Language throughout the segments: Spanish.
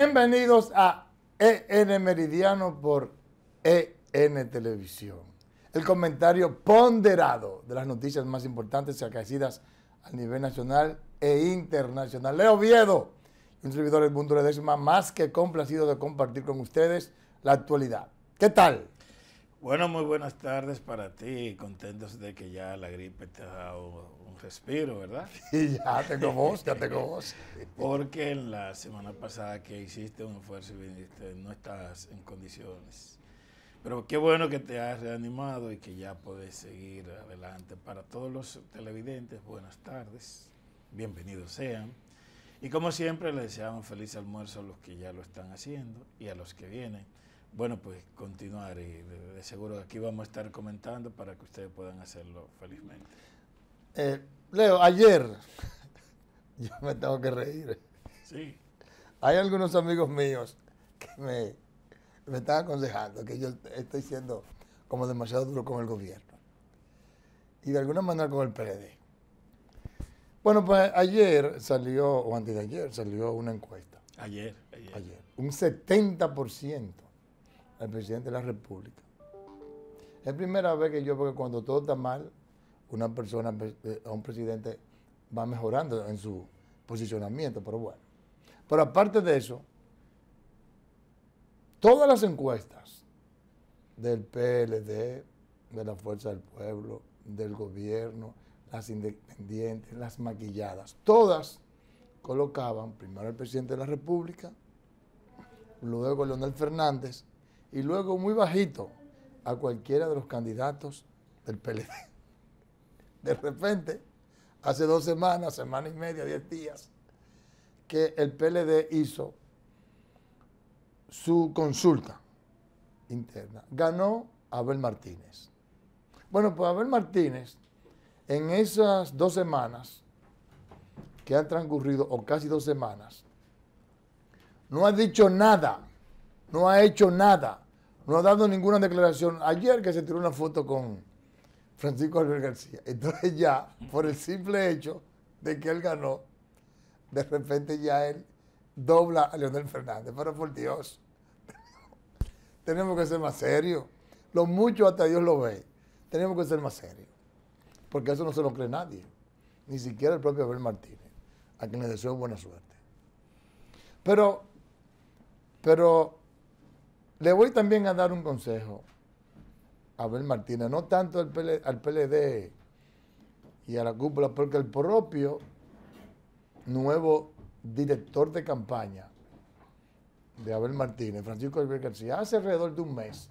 Bienvenidos a EN Meridiano por EN Televisión. El comentario ponderado de las noticias más importantes y acaecidas a nivel nacional e internacional. Leo Viedo, un servidor del mundo de Décima, más que complacido de compartir con ustedes la actualidad. ¿Qué tal? Bueno, muy buenas tardes para ti, contentos de que ya la gripe te ha dado un respiro, ¿verdad? Sí, ya tengo voz, ya tengo voz. Porque en la semana pasada que hiciste un esfuerzo y viniste, no estás en condiciones. Pero qué bueno que te has reanimado y que ya puedes seguir adelante. Para todos los televidentes, buenas tardes, bienvenidos sean. Y como siempre, les deseamos feliz almuerzo a los que ya lo están haciendo y a los que vienen. Bueno, pues continuar y de seguro aquí vamos a estar comentando para que ustedes puedan hacerlo felizmente. Eh, Leo, ayer yo me tengo que reír. Sí. Hay algunos amigos míos que me, me están aconsejando que yo estoy siendo como demasiado duro con el gobierno y de alguna manera con el PLD. Bueno, pues ayer salió, o antes de ayer, salió una encuesta. Ayer, ayer. ayer un 70% al presidente de la República. Es primera vez que yo, porque cuando todo está mal, una persona, eh, a un presidente va mejorando en su posicionamiento, pero bueno. Pero aparte de eso, todas las encuestas del PLD, de la Fuerza del Pueblo, del gobierno, las independientes, las maquilladas, todas colocaban primero al presidente de la República, luego Leonel Fernández y luego muy bajito a cualquiera de los candidatos del PLD. De repente, hace dos semanas, semana y media, diez días, que el PLD hizo su consulta interna. Ganó Abel Martínez. Bueno, pues Abel Martínez, en esas dos semanas que han transcurrido, o casi dos semanas, no ha dicho nada no ha hecho nada, no ha dado ninguna declaración. Ayer que se tiró una foto con Francisco Álvarez García. Entonces ya, por el simple hecho de que él ganó, de repente ya él dobla a Leonel Fernández. Pero por Dios, tenemos que ser más serios. Lo mucho hasta Dios lo ve. Tenemos que ser más serios. Porque eso no se lo cree nadie. Ni siquiera el propio Abel Martínez, a quien le deseo buena suerte. Pero, pero le voy también a dar un consejo a Abel Martínez, no tanto al, al PLD y a la cúpula, porque el propio nuevo director de campaña de Abel Martínez, Francisco Javier García, hace alrededor de un mes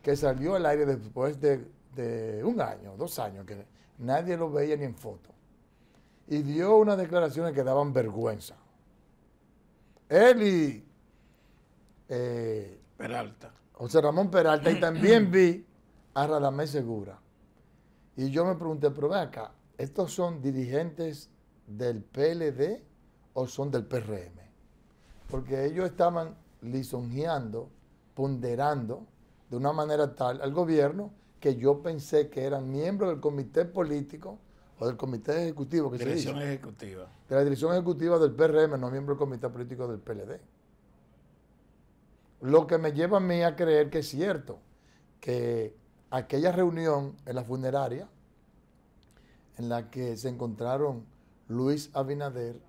que salió al aire después de, un año, dos años, que nadie lo veía ni en foto, y dio unas declaraciones que daban vergüenza. Él y eh, Peralta. José Ramón Peralta y también vi a Radamés Segura. Y yo me pregunté, pero ve acá, ¿estos son dirigentes del PLD o son del PRM? Porque ellos estaban lisonjeando, ponderando de una manera tal al gobierno que yo pensé que eran miembros del comité político o del comité ejecutivo que dirección ejecutiva. De la dirección ejecutiva del PRM, no miembro del comité político del PLD. Lo que me lleva a mí a creer que es cierto, que aquella reunión en la funeraria en la que se encontraron Luis Abinader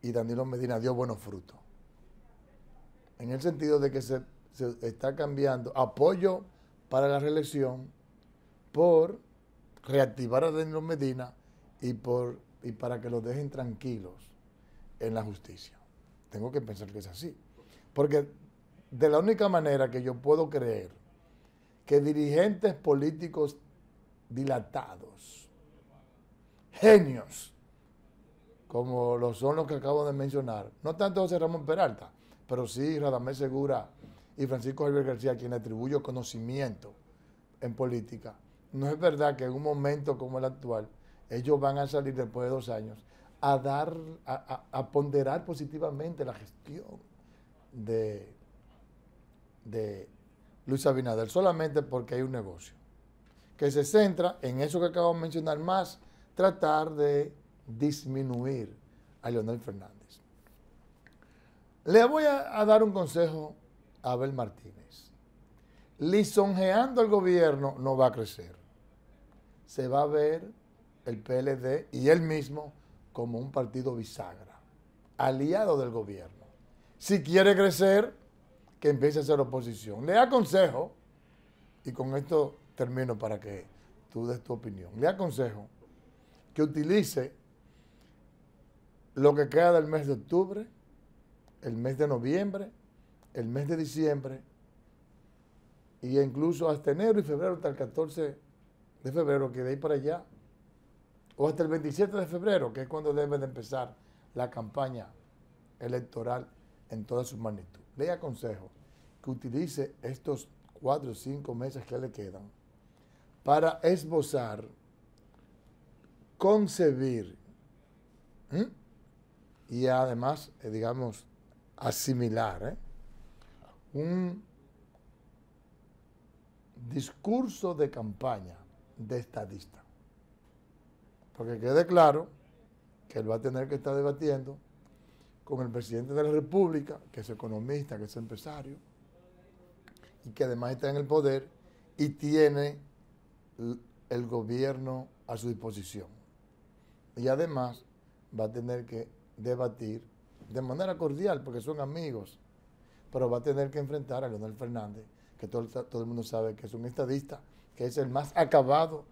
y Danilo Medina dio buenos frutos. En el sentido de que se, está cambiando apoyo para la reelección por reactivar a Danilo Medina y, por, y para que los dejen tranquilos en la justicia. Tengo que pensar que es así. Porque de la única manera que yo puedo creer que dirigentes políticos dilatados, genios, como son los que acabo de mencionar, no tanto José Ramón Peralta, pero sí Radamés Segura y Francisco Javier García, a quien atribuyo conocimiento en política. No es verdad que en un momento como el actual, ellos van a salir después de dos años a dar, a ponderar positivamente la gestión de, de Luis Abinader, solamente porque hay un negocio que se centra en eso que acabo de mencionar, más tratar de disminuir a Leonel Fernández. Le voy a, dar un consejo a Abel Martínez. Lisonjeando al gobierno no va a crecer. Se va a ver el PLD y él mismo como un partido bisagra, aliado del gobierno. Si quiere crecer, que empiece a hacer oposición. Le aconsejo, y con esto termino para que tú des tu opinión, le aconsejo que utilice lo que queda del mes de octubre, el mes de noviembre, el mes de diciembre, e incluso hasta enero y febrero, hasta el 14 de febrero, que de ahí para allá, o hasta el 27 de febrero, que es cuando debe de empezar la campaña electoral en toda su magnitud le aconsejo que utilice estos cuatro o cinco meses que le quedan para esbozar, concebir y además, eh, digamos, asimilar ¿eh? un discurso de campaña de estadista. Porque quede claro que él va a tener que estar debatiendo con el presidente de la República, que es economista, que es empresario, y que además está en el poder y tiene el gobierno a su disposición. Y además va a tener que debatir de manera cordial, porque son amigos, pero va a tener que enfrentar a Leonel Fernández, que todo, todo el mundo sabe que es un estadista, que es el más acabado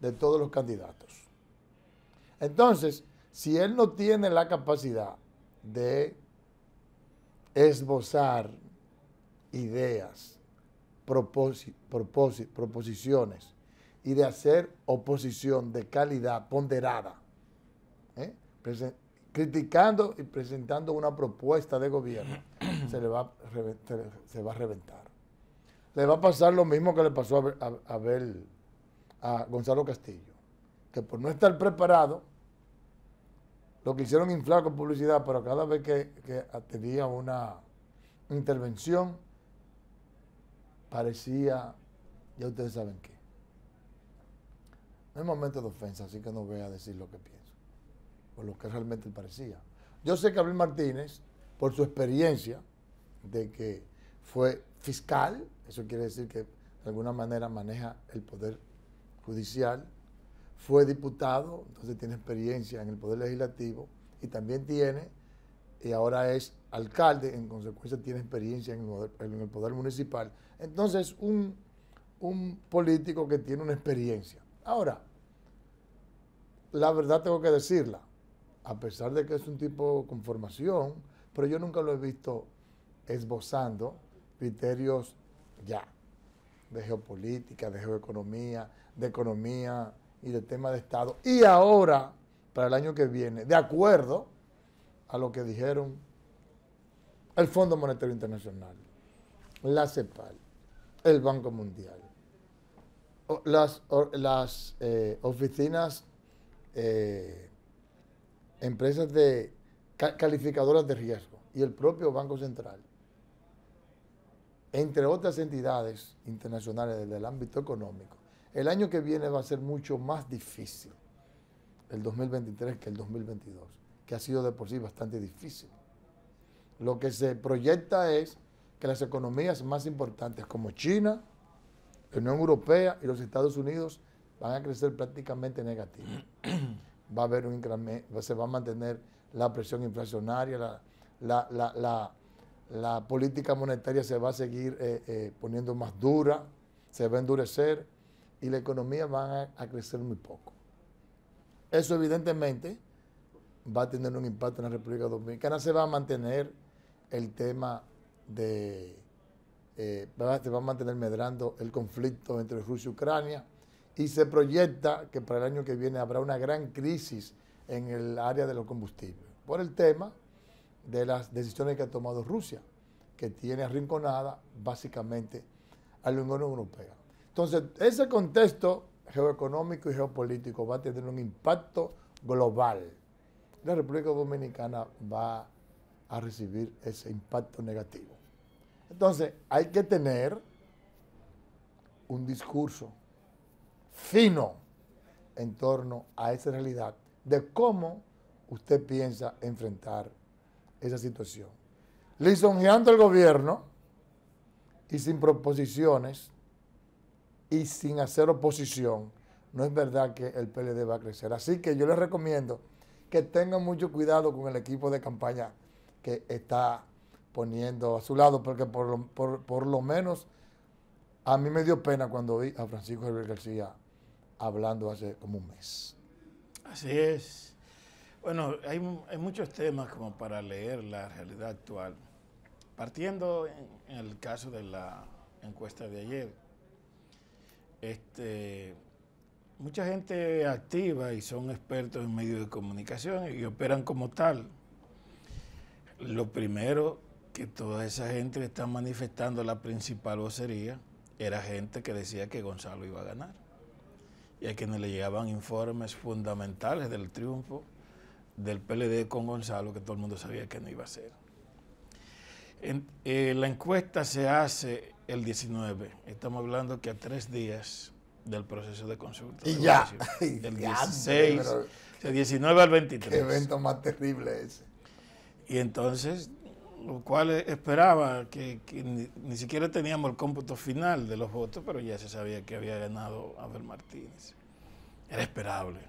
de todos los candidatos. Entonces, si él no tiene la capacidad de esbozar ideas, proposiciones y de hacer oposición de calidad ponderada, ¿eh? criticando y presentando una propuesta de gobierno, se le va a se va a reventar. Le va a pasar lo mismo que le pasó a, a, a Gonzalo Castillo, que por no estar preparado, lo que hicieron inflar con publicidad, pero cada vez que, tenía una intervención, parecía, ya ustedes saben qué. No hay momento de ofensa, así que no voy a decir lo que pienso, o lo que realmente parecía. Yo sé que Abel Martínez, por su experiencia de que fue fiscal, eso quiere decir que de alguna manera maneja el poder judicial, fue diputado, entonces tiene experiencia en el Poder Legislativo y también tiene, y ahora es alcalde, en consecuencia tiene experiencia en el Poder, Municipal. Entonces, un, un político que tiene una experiencia. Ahora, la verdad tengo que decirla, a pesar de que es un tipo con formación, pero yo nunca lo he visto esbozando criterios ya de geopolítica, de geoeconomía, de economía y de tema de Estado. Y ahora, para el año que viene, de acuerdo a lo que dijeron el Fondo Monetario Internacional, la CEPAL, el Banco Mundial, las, las eh, oficinas, eh, empresas de calificadoras de riesgo y el propio Banco Central, entre otras entidades internacionales del ámbito económico, el año que viene va a ser mucho más difícil, el 2023 que el 2022, que ha sido de por sí bastante difícil. Lo que se proyecta es que las economías más importantes como China, la Unión Europea y los Estados Unidos van a crecer prácticamente negativo. Va a haber un incremento, se va a mantener la presión inflacionaria, la, política monetaria se va a seguir eh, eh, poniendo más dura, se va a endurecer y la economía va a, crecer muy poco. Eso evidentemente va a tener un impacto en la República Dominicana. Se va a mantener el tema de... Eh, se va a mantener medrando el conflicto entre Rusia y Ucrania y se proyecta que para el año que viene habrá una gran crisis en el área de los combustibles por el tema de las decisiones que ha tomado Rusia, que tiene arrinconada básicamente a la Unión Europea. Entonces, ese contexto geoeconómico y geopolítico va a tener un impacto global. La República Dominicana va a recibir ese impacto negativo. Entonces, hay que tener un discurso fino en torno a esa realidad de cómo usted piensa enfrentar esa situación. Lisonjeando el gobierno y sin proposiciones y sin hacer oposición, no es verdad que el PLD va a crecer. Así que yo les recomiendo que tengan mucho cuidado con el equipo de campaña que está poniendo a su lado, porque por lo, por, por lo menos a mí me dio pena cuando vi a Francisco Javier García hablando hace como un mes. Así es. Bueno, hay, hay muchos temas como para leer la realidad actual. Partiendo en el caso de la encuesta de ayer, este, mucha gente activa y son expertos en medios de comunicación y operan como tal. Lo primero que toda esa gente está manifestando la principal vocería era gente que decía que Gonzalo iba a ganar. Y a quienes le llegaban informes fundamentales del triunfo del PLD con Gonzalo, que todo el mundo sabía que no iba a ser. Eh, la encuesta se hace el 19. Estamos hablando que a tres días del proceso de consulta. Y ya. del 16, el 19 al 23. Qué evento más terrible ese. Y entonces, lo cual esperaba que, ni, siquiera teníamos el cómputo final de los votos, pero ya se sabía que había ganado Abel Martínez. Era esperable.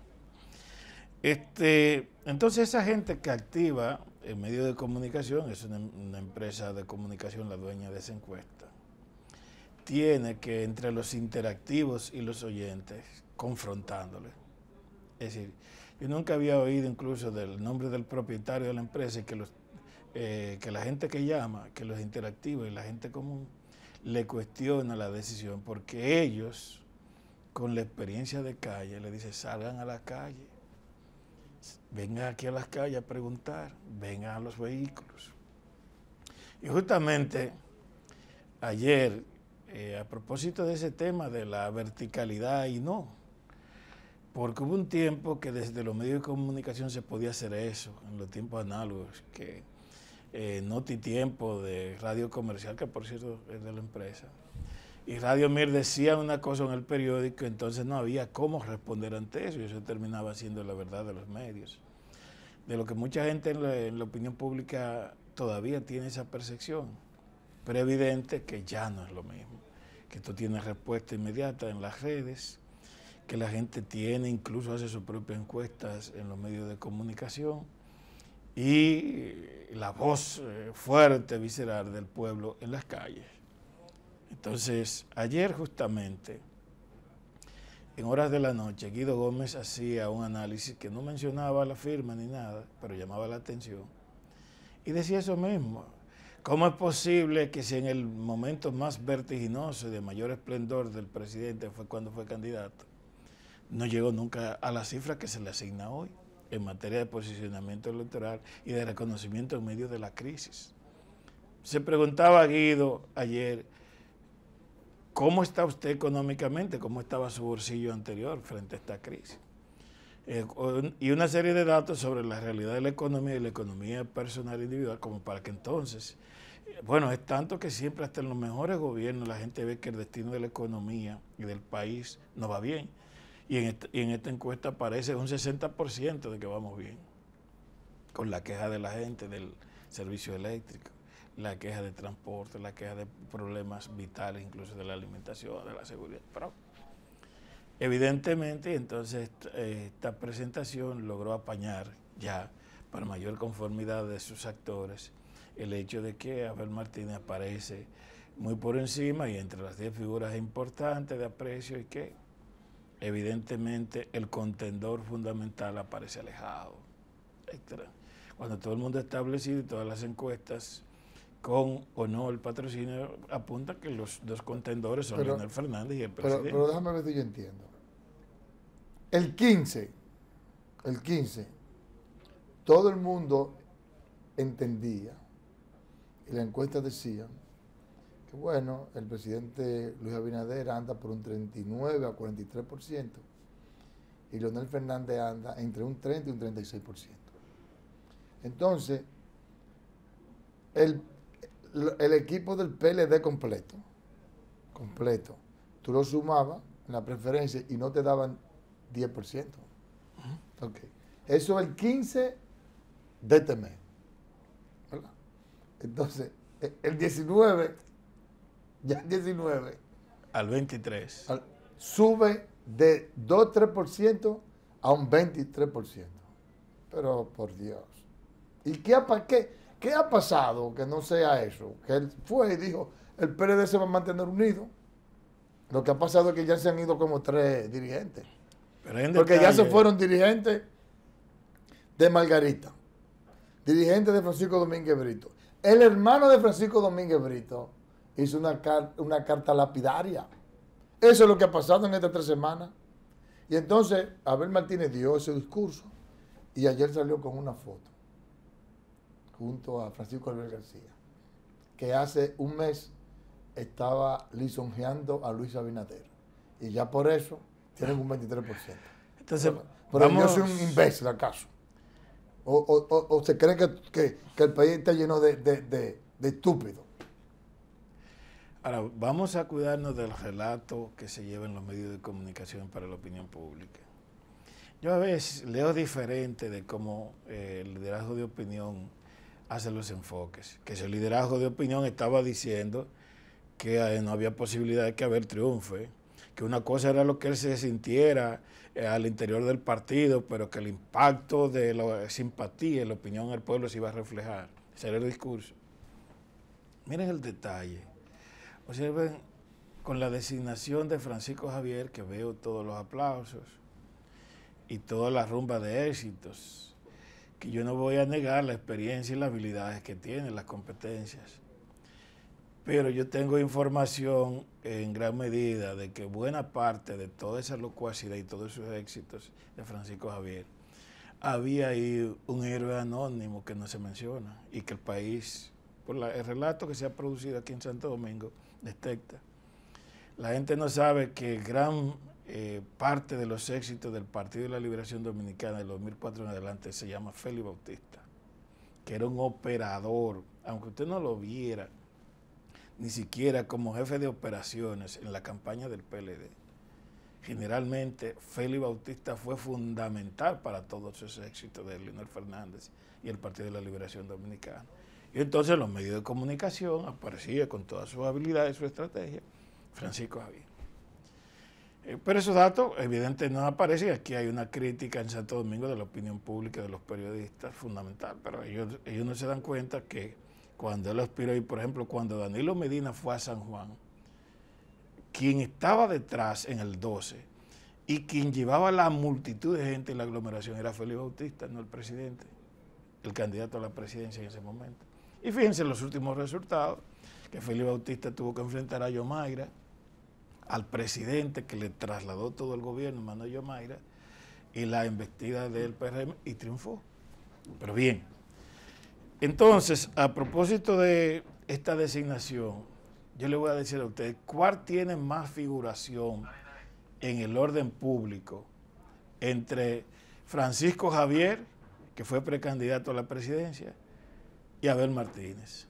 Este, entonces, esa gente que activa el medio de comunicación, es una empresa de comunicación la dueña de esa encuesta tiene que entre los interactivos y los oyentes, confrontándole. Es decir, yo nunca había oído incluso del nombre del propietario de la empresa que, los, eh, que la gente que llama, que los interactivos y la gente común le cuestiona la decisión porque ellos, con la experiencia de calle, le dicen salgan a la calle, vengan aquí a las calles a preguntar, vengan a los vehículos. Y justamente ayer eh, a propósito de ese tema de la verticalidad y no, porque hubo un tiempo que desde los medios de comunicación se podía hacer eso, en los tiempos análogos, que eh, Noti Tiempo de Radio Comercial, que por cierto es de la empresa, y Radio Mir decía una cosa en el periódico, entonces no había cómo responder ante eso, y eso terminaba siendo la verdad de los medios. De lo que mucha gente en la opinión pública todavía tiene esa percepción pero es evidente que ya no es lo mismo, que esto tiene respuesta inmediata en las redes, que la gente tiene, incluso hace sus propias encuestas en los medios de comunicación, y la voz eh, fuerte, visceral del pueblo en las calles. Entonces, ayer justamente, en horas de la noche, Guido Gómez hacía un análisis que no mencionaba la firma ni nada, pero llamaba la atención. Y decía eso mismo, ¿Cómo es posible que si en el momento más vertiginoso y de mayor esplendor del presidente fue cuando fue candidato, no llegó nunca a la cifra que se le asigna hoy en materia de posicionamiento electoral y de reconocimiento en medio de la crisis? Se preguntaba Guido ayer, ¿cómo está usted económicamente? ¿Cómo estaba su bolsillo anterior frente a esta crisis? Eh, y una serie de datos sobre la realidad de la economía y la economía personal individual, como para que entonces, eh, bueno, es tanto que siempre hasta en los mejores gobiernos la gente ve que el destino de la economía y del país no va bien. Y en, esta, en esta encuesta aparece un 60% de que vamos bien, con la queja de la gente del servicio eléctrico la queja de transporte, la queja de problemas vitales, incluso de la alimentación, de la seguridad. Pero Evidentemente, entonces, eh, esta presentación logró apañar ya para mayor conformidad de sus actores el hecho de que Abel Martínez aparece muy por encima y entre las 10 figuras importantes de aprecio y que evidentemente el contendor fundamental aparece alejado. Cuando todo el mundo establecido y todas las encuestas con o no el patrocinio apunta que los dos contendores son Leonel Fernández y el presidente. Pero, pero déjame ver si yo entiendo. El 15, el 15, todo el mundo entendía y la encuesta decía que bueno, el presidente Luis Abinader anda por un 39 a 43% y Leonel Fernández anda entre un 30 y un 36%. Entonces, el, equipo del PLD completo, completo, tú lo sumabas en la preferencia y no te daban 10%. Eso es el 15% de este mes. Entonces, e, el 19, ya el 19. Al 23. sube de 2-3% a un 23%. Pero por Dios. ¿Y qué ha, qué, ha pasado que no sea eso? Que él fue y dijo, el PRD se va a mantener unido. Lo que ha pasado es que ya se han ido como tres dirigentes. Porque ya se fueron dirigentes de Margarita, dirigente de Francisco Domínguez Brito. El hermano de Francisco Domínguez Brito hizo una, una carta lapidaria. Eso es lo que ha pasado en estas tres semanas. Y entonces Abel Martínez dio ese discurso y ayer salió con una foto junto a Francisco Albert García, que hace un mes estaba lisonjeando a Luis Abinader. Y ya por eso tienen un 23%. Entonces, pero, yo soy un imbécil acaso. O, o, o, se cree que, el país está lleno de, de, estúpidos. Ahora, vamos a cuidarnos del relato que se lleva en los medios de comunicación para la opinión pública. Yo a veces leo diferente de cómo eh, el liderazgo de opinión hace los enfoques. Que si el liderazgo de opinión estaba diciendo que eh, no había posibilidad de que haber triunfe, que una cosa era lo que él se sintiera eh, al interior del partido, pero que el impacto de la simpatía y la opinión del pueblo se iba a reflejar. Ese era el discurso. Miren el detalle. Observen con la designación de Francisco Javier, que veo todos los aplausos y toda la rumba de éxitos, que yo no voy a negar la experiencia y las habilidades que tiene, las competencias. Pero yo tengo información en gran medida de que buena parte de toda esa locuacidad y todos esos éxitos de Francisco Javier había ahí un héroe anónimo que no se menciona y que el país, por el relato que se ha producido aquí en Santo Domingo, detecta. La gente no sabe que gran eh, parte de los éxitos del Partido de la Liberación Dominicana de 2004 en adelante se llama Félix Bautista, que era un operador, aunque usted no lo viera, ni siquiera como jefe de operaciones en la campaña del PLD. Generalmente, Félix Bautista fue fundamental para todos esos éxitos de Leonel Fernández y el Partido de la Liberación Dominicana. Y entonces los medios de comunicación aparecía con todas sus habilidades, y su estrategia, Francisco Javier. Eh, pero esos datos evidentemente no aparecen. Aquí hay una crítica en Santo Domingo de la opinión pública de los periodistas fundamental, pero ellos, ellos no se dan cuenta que cuando él aspiró, y por ejemplo, cuando Danilo Medina fue a San Juan, quien estaba detrás en el 12 y quien llevaba la multitud de gente en la aglomeración era Felipe Bautista, no el presidente, el candidato a la presidencia en ese momento. Y fíjense los últimos resultados, que Felipe Bautista tuvo que enfrentar a Yomaira, al presidente que le trasladó todo el gobierno, Yo Yomaira, y la embestida del PRM, y triunfó. Pero bien, entonces, a propósito de esta designación, yo le voy a decir a ustedes, ¿cuál tiene más figuración en el orden público entre Francisco Javier, que fue precandidato a la presidencia, y Abel Martínez?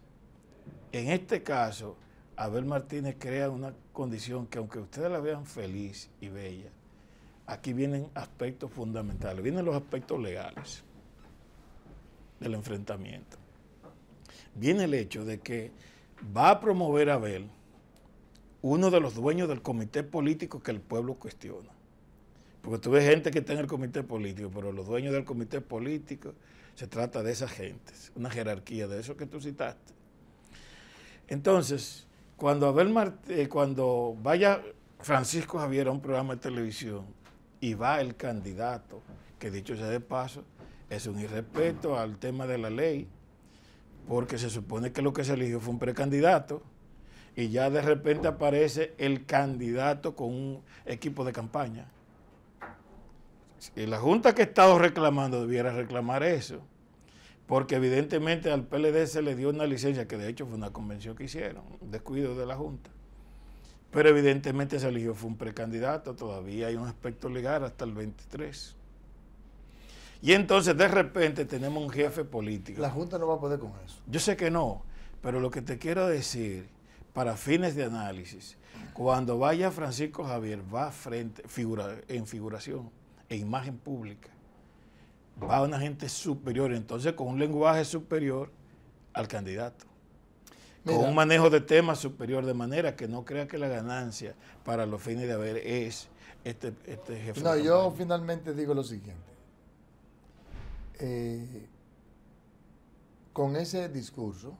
En este caso, Abel Martínez crea una condición que aunque ustedes la vean feliz y bella, aquí vienen aspectos fundamentales, vienen los aspectos legales del enfrentamiento viene el hecho de que va a promover Abel uno de los dueños del comité político que el pueblo cuestiona. Porque tú ves gente que está en el comité político, pero los dueños del comité político se trata de esas gentes, una jerarquía de eso que tú citaste. Entonces, cuando, Abel eh, cuando vaya Francisco Javier a un programa de televisión y va el candidato, que dicho sea de paso, es un irrespeto al tema de la ley, porque se supone que lo que se eligió fue un precandidato y ya de repente aparece el candidato con un equipo de campaña. Y la Junta que ha estado reclamando debiera reclamar eso, porque evidentemente al PLD se le dio una licencia, que de hecho fue una convención que hicieron, descuido de la Junta. Pero evidentemente se eligió, fue un precandidato, todavía hay un aspecto legal hasta el 23. Y entonces de repente tenemos un jefe político. La Junta no va a poder con eso. Yo sé que no, pero lo que te quiero decir, para fines de análisis, cuando vaya Francisco Javier, va frente, figura, en figuración, en imagen pública, va a una gente superior, entonces con un lenguaje superior al candidato. con un manejo de temas superior, de manera que no crea que la ganancia para los fines de haber es este, este jefe. No, yo finalmente digo lo siguiente. Eh, con ese discurso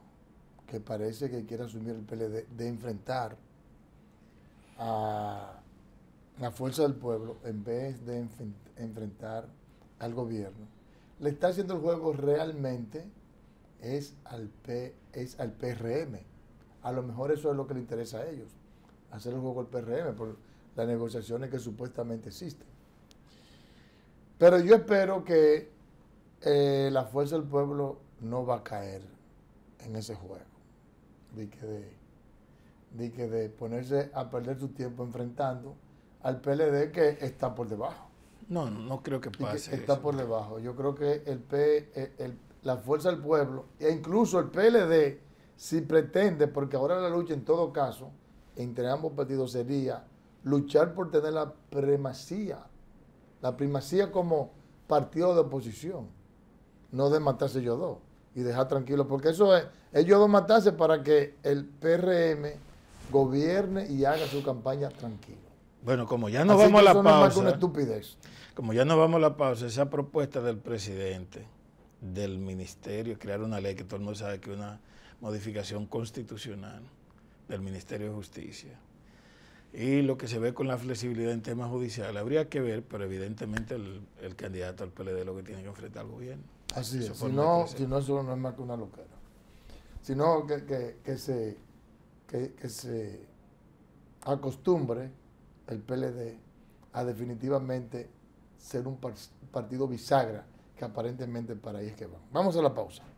que parece que quiere asumir el PLD de enfrentar a la fuerza del pueblo en vez de enfrentar al gobierno, le está haciendo el juego realmente es al, es al PRM. A lo mejor eso es lo que le interesa a ellos, hacer el juego al PRM por las negociaciones que supuestamente existen. Pero yo espero que eh, la fuerza del pueblo no va a caer en ese juego. De que de, ponerse a perder su tiempo enfrentando al PLD que está por debajo. No, no creo que pase. está por debajo. Yo creo que el, P, eh, la fuerza del pueblo, e incluso el PLD, si pretende, porque ahora la lucha en todo caso, entre ambos partidos sería luchar por tener la primacía, la primacía como partido de oposición no de matarse ellos dos y dejar tranquilo, porque eso es, ellos dos matarse para que el PRM gobierne y haga su campaña tranquilo. Bueno, como ya nos vamos a la pausa. No una estupidez. Como ya nos vamos a la pausa, esa propuesta del presidente, del ministerio, crear una ley que todo el mundo sabe que es una modificación constitucional del Ministerio de Justicia. Y lo que se ve con la flexibilidad en temas judiciales, habría que ver, pero evidentemente el, candidato al PLD lo que tiene que enfrentar al gobierno. Así es, si no, si no, eso no es más que una locura. Sino que, que, se, que, se acostumbre el PLD a definitivamente ser un partido bisagra que aparentemente para ahí es que vamos. Vamos a la pausa.